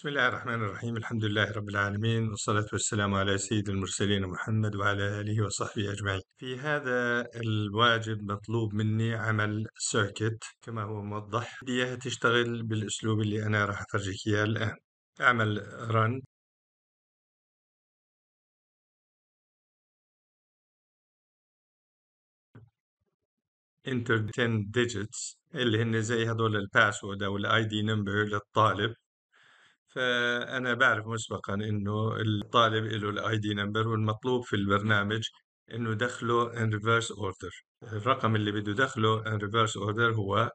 بسم الله الرحمن الرحيم الحمد لله رب العالمين والصلاة والسلام على سيد المرسلين محمد وعلى آله وصحبه أجمعين في هذا الواجب مطلوب مني عمل سيركت كما هو موضح بدي إياها تشتغل بالأسلوب اللي أنا راح أفرجيك إياه الآن أعمل رن enter 10 digits اللي هن زي هذول الباسورد او الاي دي نمبر للطالب فانا بعرف مسبقا انه الطالب له الاي دي نمبر والمطلوب في البرنامج انه دخله ان ريفرس اوردر الرقم اللي بده دخله ان ريفرس اوردر هو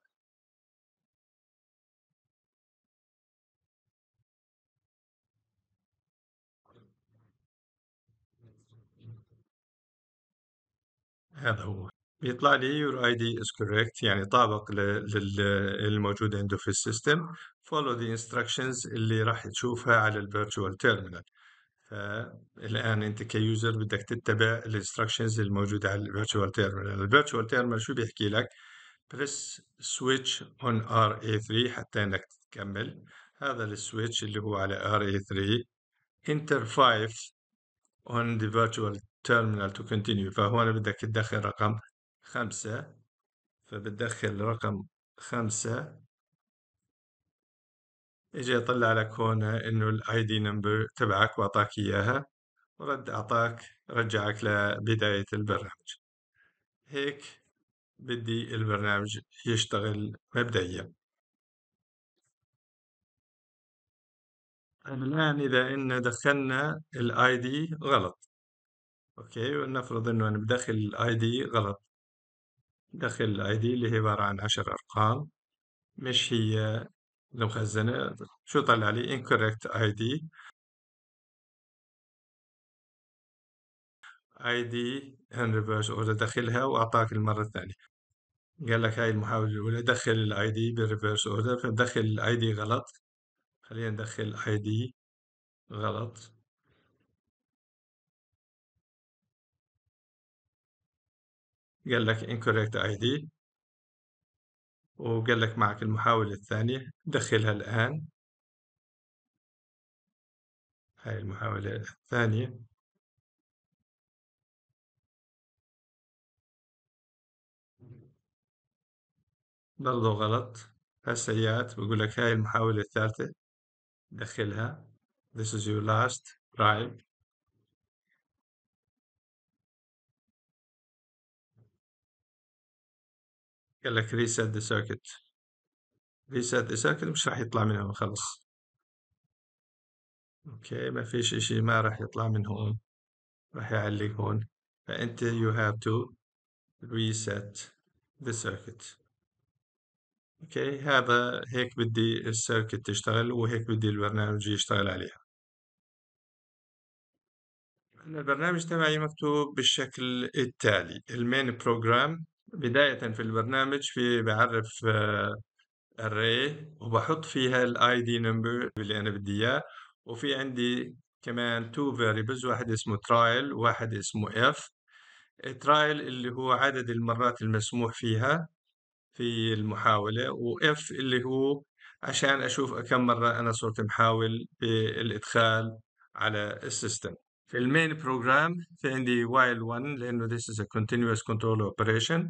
هذا هو يطلع لي your ID is correct يعني طابق للموجود عنده في السيستم follow the instructions اللي راح تشوفها على ال virtual terminal فالآن أنت كيوزر بدك تتبع الانستراكشنز الموجودة على ال virtual terminal ال virtual terminal شو بيحكي لك press switch on RA3 حتى إنك تكمل هذا السويتش اللي هو على RA3 enter 5 on the virtual terminal to continue فهون بدك تدخل رقم خمسة فبتدخل رقم خمسة اجي يطلع لك هون انه الاي دي نمبر تبعك واعطاك اياها ورد اعطاك رجعك لبداية البرنامج هيك بدي البرنامج يشتغل مبدئيا الآن إذا إن دخلنا الاي دي غلط اوكي ونفرض انه انا بدخل الاي دي غلط داخل الاي دي اللي هي عبارة عن عشر أرقام مش هي المخزنة شو طلع لي incorrect ID ID in reverse order دخلها وأعطاك المرة الثانية قال لك هاي المحاولة الأولى دخل الاي دي بالريفرس اوردر فدخل الاي دي غلط خلينا ندخل اي دي غلط قال لك incorrect ID وقال لك معك المحاولة الثانية دخلها الآن هاي المحاولة الثانية برضو غلط هسه بقول لك هاي المحاولة الثالثة دخلها This is your last drive قال لك ريسيت ذا سيركت ريسيت ذا سيركت مش راح يطلع منهم خلص اوكي ما فيش اشي ما راح يطلع من هون راح يعلق هون فانت يو هاف تو ريسيت ذا سيركت اوكي هذا هيك بدي السيركت تشتغل وهيك بدي البرنامج يشتغل عليها البرنامج تبعي مكتوب بالشكل التالي المين بروجرام بداية في البرنامج في بعرف آه، الري وبحط فيها الاي دي نمبر اللي انا بدي اياه وفي عندي كمان تو فاريبلز واحد اسمه ترايل وواحد اسمه اف ترايل اللي هو عدد المرات المسموح فيها في المحاولة واف اللي هو عشان اشوف كم مرة انا صرت محاول بالادخال على السيستم المين بروجرام في عندي while 1 لانه this is a continuous control operation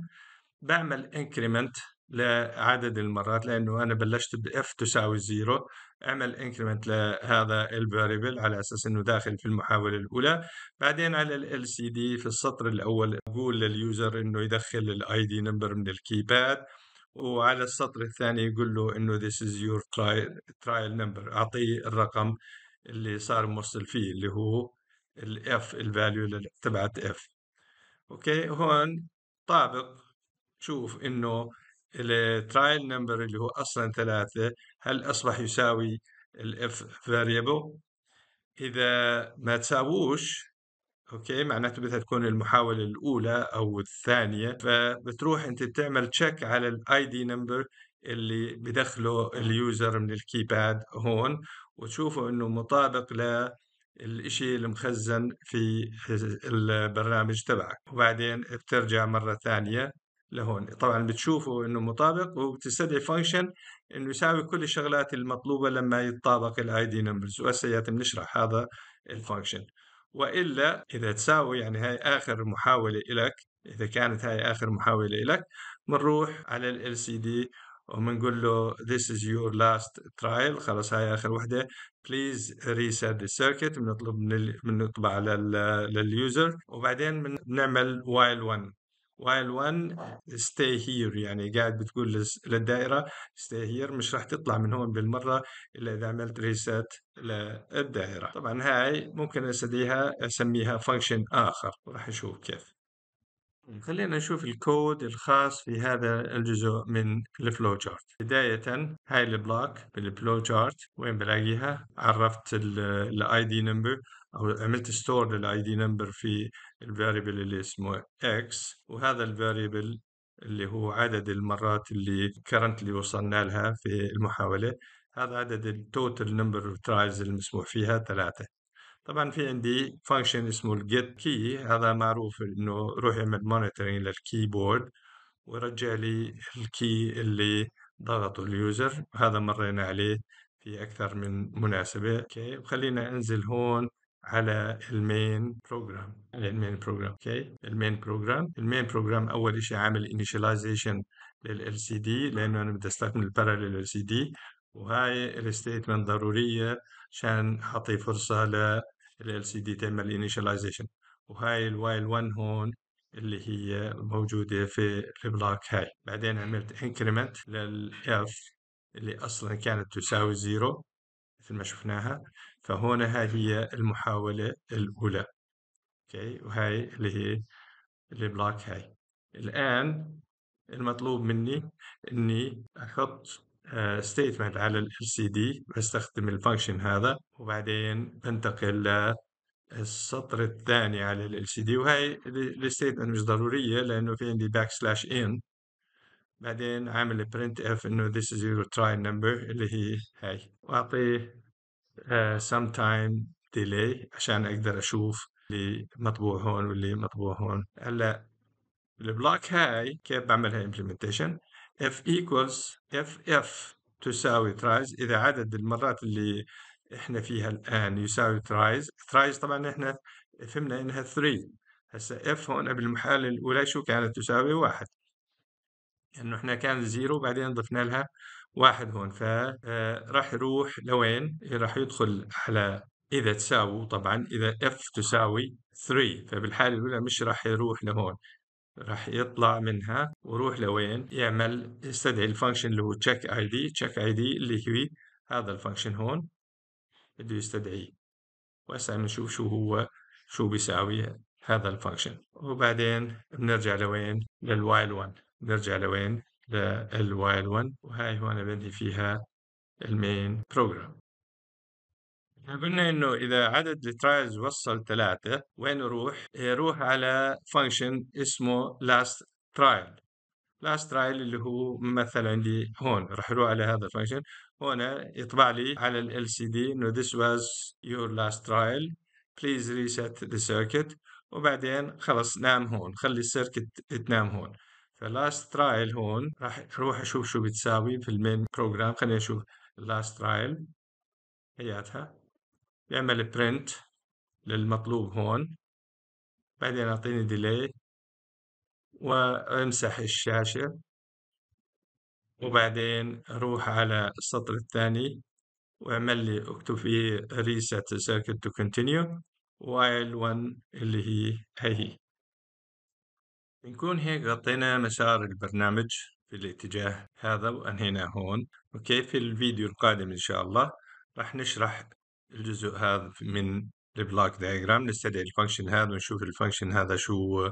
بعمل increment لعدد المرات لانه انا بلشت ب f تساوي 0 اعمل increment لهذا الفاريبل على اساس انه داخل في المحاوله الاولى بعدين على ال LCD في السطر الاول اقول لليوزر انه يدخل الاي دي نمبر من الكيباد وعلى السطر الثاني يقول له انه this is your trial, trial number اعطيه الرقم اللي صار موصل فيه اللي هو ال ال الفاليو تبعت F اوكي هون طابق شوف انه الترايل نمبر اللي هو اصلا ثلاثة هل اصبح يساوي ال F variable اذا ما تساووش اوكي معناته بدها تكون المحاولة الاولى او الثانية فبتروح انت بتعمل تشيك على الـ ID نمبر اللي بدخله اليوزر من الكيباد هون وتشوفوا انه مطابق ل الإشي المخزن في البرنامج تبعك وبعدين بترجع مرة ثانية لهون طبعا بتشوفوا انه مطابق وبتستدعي فانكشن انه يساوي كل الشغلات المطلوبه لما يتطابق الاي دي نمبرز وهسه بنشرح هذا الفانكشن والا اذا تساوي يعني هاي اخر محاوله لك اذا كانت هاي اخر محاوله لك بنروح على ال سي دي وبنقول له this is your last trial خلاص هاي آخر وحدة please reset the circuit بنطلب من ال... بنطبع على لليوزر وبعدين بنعمل while one while one stay here يعني قاعد بتقول للدائرة stay here مش راح تطلع من هون بالمرة إلا إذا عملت reset للدائرة طبعا هاي ممكن أسديها أسميها function آخر وراح نشوف كيف خلينا نشوف الكود الخاص في هذا الجزء من الفلو شارت بداية هاي البلوك بالفلو شارت وين بلاقيها عرفت الاي دي نمبر او عملت ستور للاي دي نمبر في الفاريبل اللي اسمه اكس وهذا الفاريبل اللي هو عدد المرات اللي كرنتلي وصلنا لها في المحاولة هذا عدد التوتال نمبر اوف ترايز المسموح فيها ثلاثة طبعا في عندي فانكشن اسمه الجيت كي هذا معروف انه روح يعمل مونيتورنج للكيبورد ورجع لي الكي اللي ضغطه اليوزر هذا مرينا عليه في أكثر من مناسبة أوكي وخلينا أنزل هون على المين بروجرام على المين بروجرام اوكي المين بروجرام المين بروجرام اول شيء عامل للال سي دي لانه انا بدي استخدم البارالل دي وهاي الستيتمنت ضروريه عشان اعطي فرصه ل ال LCD تعمل initialization وهاي ال 1 هون اللي هي موجودة في البلاك هاي بعدين عملت increment لل F اللي أصلا كانت تساوي زيرو مثل ما شفناها فهون هاي هي المحاولة الأولى اوكي وهاي اللي هي البلاك هاي الآن المطلوب مني إني أحط ستيتمنت آه، على ال LCD بستخدم الفانكشن هذا وبعدين بنتقل للسطر الثاني على ال LCD وهي statement مش ضرورية لأنه في عندي backslash in بعدين عامل print f إنه this is your try number اللي هي هاي وأعطيه آه، uh, some time delay عشان أقدر أشوف اللي مطبوع هون واللي مطبوع هون هلا البلوك هاي كيف بعملها implementation f equals ff تساوي ترايز إذا عدد المرات اللي إحنا فيها الآن يساوي ترايز ترايز طبعا إحنا فهمنا إنها 3 هسا اف هنا بالمحال الأولى شو كانت تساوي واحد لأنه يعني إحنا كان زيرو بعدين ضفنا لها واحد هون فراح آه، يروح لوين راح يدخل على إذا تساووا طبعا إذا اف تساوي 3 فبالحالة الأولى مش راح يروح لهون راح يطلع منها ويروح لوين يعمل يستدعي الفانكشن اللي هو تشيك اي دي تشيك اي دي اللي هي هذا الفانكشن هون بده يستدعيه وهسه بنشوف شو هو شو بيساوي هذا الفانكشن وبعدين بنرجع لوين للوايل 1 بنرجع لوين للوايل 1 وهاي هون بنهي فيها المين بروجرام قلنا انه اذا عدد الترايلز وصل ثلاثه وين يروح؟ يروح على فانكشن اسمه لاست ترايل لاست ترايل اللي هو مثلا عندي هون راح اروح على هذا الفانكشن هون يطبع لي على ال سي دي انه this was your last trial please reset the circuit وبعدين خلص نام هون خلي السيركت تنام هون فلاست ترايل هون راح اروح اشوف شو بتساوي في المين بروجرام خليني اشوف لاست ترايل حياتها بيعمل برنت للمطلوب هون بعدين أعطيني ديلي وامسح الشاشة وبعدين روح على السطر الثاني واعمل لي اكتب فيه reset circuit to continue while 1 اللي هي هي بنكون هيك غطينا مسار البرنامج في الاتجاه هذا وانهينا هون اوكي في الفيديو القادم ان شاء الله راح نشرح الجزء هذا من البلوك دايجرام نستدعي الفانكشن هذا ونشوف الفانكشن هذا شو